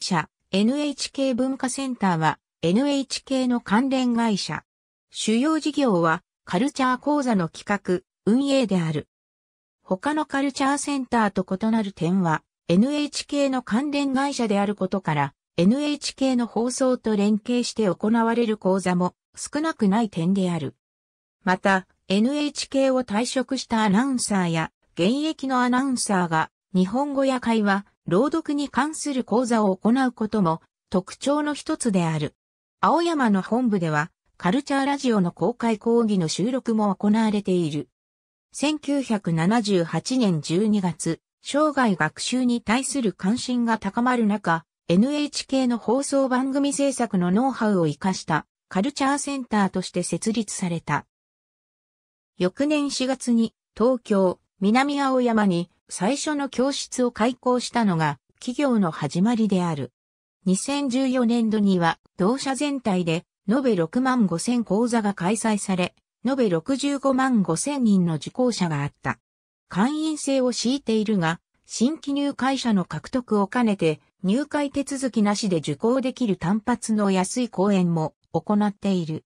社 NHK 文化センターは NHK の関連会社。主要事業はカルチャー講座の企画、運営である。他のカルチャーセンターと異なる点は NHK の関連会社であることから NHK の放送と連携して行われる講座も少なくない点である。また NHK を退職したアナウンサーや現役のアナウンサーが日本語や会話、朗読に関する講座を行うことも特徴の一つである。青山の本部では、カルチャーラジオの公開講義の収録も行われている。1978年12月、生涯学習に対する関心が高まる中、NHK の放送番組制作のノウハウを活かしたカルチャーセンターとして設立された。翌年4月に東京、南青山に最初の教室を開校したのが企業の始まりである。2014年度には同社全体で延べ6万5千講座が開催され、延べ65万5千人の受講者があった。会員制を敷いているが、新規入会者の獲得を兼ねて入会手続きなしで受講できる単発の安い講演も行っている。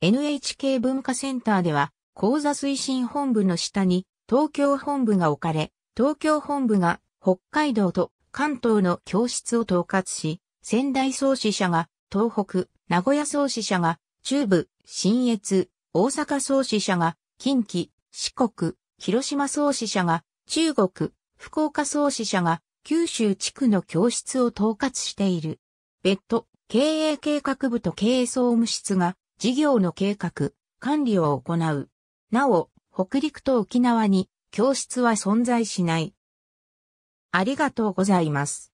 NHK 文化センターでは講座推進本部の下に東京本部が置かれ、東京本部が北海道と関東の教室を統括し、仙台創始者が東北、名古屋創始者が中部、新越、大阪創始者が近畿、四国、広島創始者が中国、福岡創始者が九州地区の教室を統括している。別途、経営計画部と経営総務室が事業の計画、管理を行う。なお、北陸と沖縄に教室は存在しない。ありがとうございます。